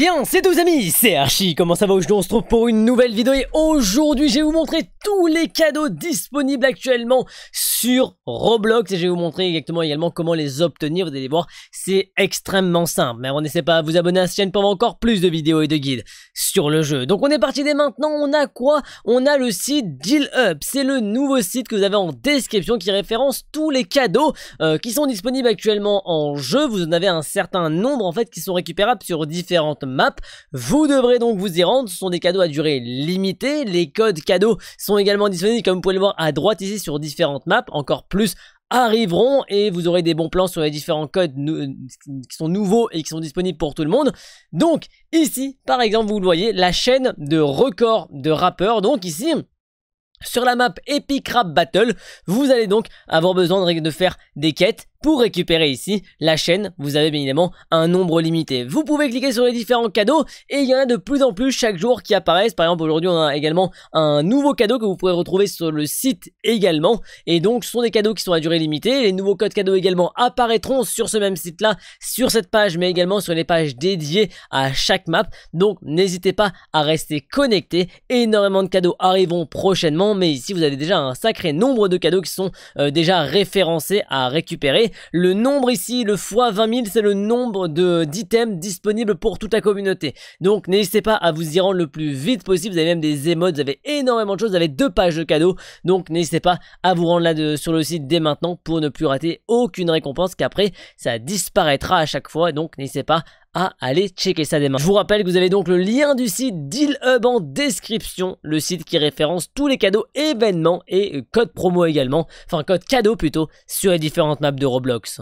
Bien, c'est tous amis, c'est Archie, comment ça va Aujourd'hui on se trouve pour une nouvelle vidéo et aujourd'hui je vais vous montrer tous les cadeaux disponibles actuellement sur sur Roblox. Et je vais vous montrer exactement également comment les obtenir. Vous allez voir, c'est extrêmement simple. Mais on n'essaie pas à vous abonner à cette chaîne pour avoir encore plus de vidéos et de guides sur le jeu. Donc on est parti dès maintenant. On a quoi On a le site DealUp. C'est le nouveau site que vous avez en description qui référence tous les cadeaux euh, qui sont disponibles actuellement en jeu. Vous en avez un certain nombre en fait qui sont récupérables sur différentes maps. Vous devrez donc vous y rendre. Ce sont des cadeaux à durée limitée. Les codes cadeaux sont également disponibles comme vous pouvez le voir à droite ici sur différentes maps encore plus arriveront et vous aurez des bons plans sur les différents codes qui sont nouveaux et qui sont disponibles pour tout le monde. Donc ici, par exemple, vous le voyez, la chaîne de records de rappeurs. Donc ici, sur la map Epic Rap Battle, vous allez donc avoir besoin de, faire des quêtes pour récupérer ici la chaîne, vous avez bien évidemment un nombre limité. Vous pouvez cliquer sur les différents cadeaux et il y en a de plus en plus chaque jour qui apparaissent. Par exemple, aujourd'hui, on a également un nouveau cadeau que vous pourrez retrouver sur le site également. Et donc, ce sont des cadeaux qui sont à durée limitée. Les nouveaux codes cadeaux également apparaîtront sur ce même site-là, sur cette page, mais également sur les pages dédiées à chaque map. Donc, n'hésitez pas à rester connecté. Énormément de cadeaux arriveront prochainement, mais ici, vous avez déjà un sacré nombre de cadeaux qui sont euh, déjà référencés à récupérer le nombre ici, le x 20 000, c'est le nombre d'items disponibles pour toute la communauté. Donc n'hésitez pas à vous y rendre le plus vite possible. Vous avez même des émotes, vous avez énormément de choses, vous avez deux pages de cadeaux. Donc n'hésitez pas à vous rendre là sur le site dès maintenant pour ne plus rater aucune récompense qu'après ça disparaîtra à chaque fois. Donc n'hésitez pas à ah, aller checker ça demain. Je vous rappelle que vous avez donc le lien du site Deal Hub en description, le site qui référence tous les cadeaux événements et euh, codes promo également, enfin codes cadeaux plutôt, sur les différentes maps de Roblox.